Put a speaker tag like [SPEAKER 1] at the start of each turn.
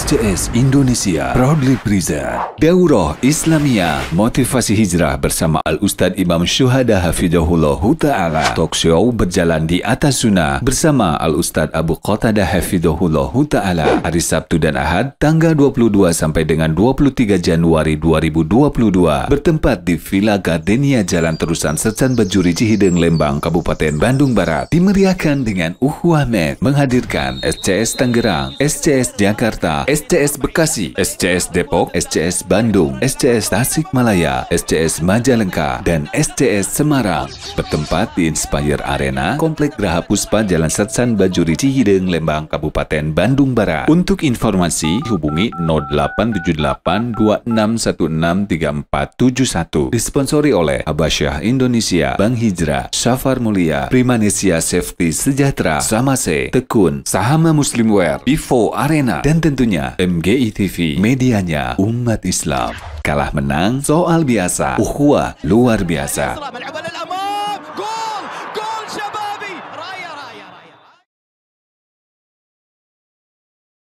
[SPEAKER 1] SCS Indonesia proudly present Daurah Islamia Motivasi Hijrah bersama al Ustadz Imam Syuhada Hafidahullah Huta'ala Talk show berjalan di atas sunnah bersama al Ustadz Abu Qatadah Hafidahullah Huta'ala hari Sabtu dan Ahad tanggal 22 sampai dengan 23 Januari 2022 bertempat di Villa Gardenia Jalan Terusan Sercan Bajuri Cihideng Lembang Kabupaten Bandung Barat dimeriahkan dengan Uhuah Med menghadirkan SCS Tangerang, SCS Jakarta, SCS Bekasi, SCS Depok, SCS Bandung, SCS Tasikmalaya, SCS Majalengka, dan SCS Semarang. Bertempat di Inspire Arena, Komplek Graha Puspa Jalan Sersan Bajuri Cihideng, Lembang, Kabupaten Bandung Barat. Untuk informasi, hubungi 0878 3471 Disponsori oleh Abasyah Indonesia, Bank Hijrah, Safar Mulia, Primanesia Safety Sejahtera, Samase, Tekun, Sahama Muslimwear, Bivo Arena, dan tentunya dunia. MGI TV, medianya umat Islam. Kalah menang, soal biasa, ukhuwah luar biasa.